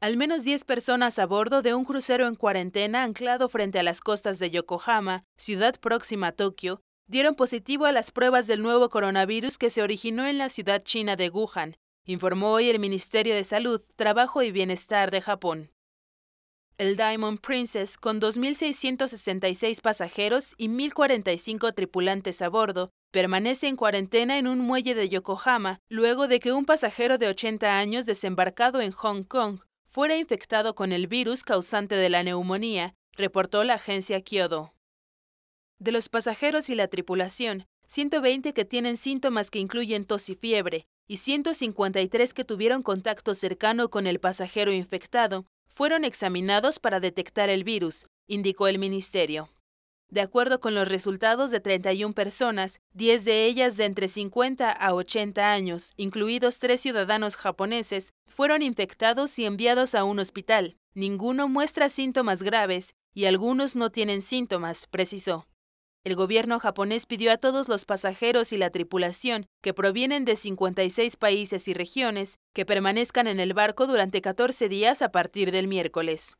Al menos 10 personas a bordo de un crucero en cuarentena anclado frente a las costas de Yokohama, ciudad próxima a Tokio, dieron positivo a las pruebas del nuevo coronavirus que se originó en la ciudad china de Wuhan, informó hoy el Ministerio de Salud, Trabajo y Bienestar de Japón. El Diamond Princess, con 2.666 pasajeros y 1.045 tripulantes a bordo, permanece en cuarentena en un muelle de Yokohama luego de que un pasajero de 80 años desembarcado en Hong Kong fuera infectado con el virus causante de la neumonía, reportó la agencia Kyodo. De los pasajeros y la tripulación, 120 que tienen síntomas que incluyen tos y fiebre, y 153 que tuvieron contacto cercano con el pasajero infectado, fueron examinados para detectar el virus, indicó el ministerio. De acuerdo con los resultados de 31 personas, 10 de ellas de entre 50 a 80 años, incluidos tres ciudadanos japoneses, fueron infectados y enviados a un hospital. Ninguno muestra síntomas graves y algunos no tienen síntomas, precisó. El gobierno japonés pidió a todos los pasajeros y la tripulación, que provienen de 56 países y regiones, que permanezcan en el barco durante 14 días a partir del miércoles.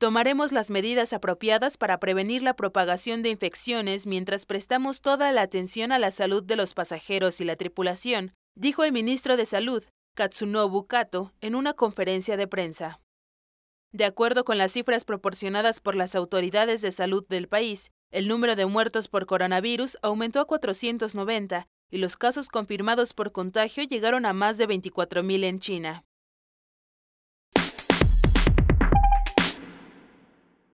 Tomaremos las medidas apropiadas para prevenir la propagación de infecciones mientras prestamos toda la atención a la salud de los pasajeros y la tripulación, dijo el ministro de Salud, Katsunobu Kato, en una conferencia de prensa. De acuerdo con las cifras proporcionadas por las autoridades de salud del país, el número de muertos por coronavirus aumentó a 490 y los casos confirmados por contagio llegaron a más de 24.000 en China.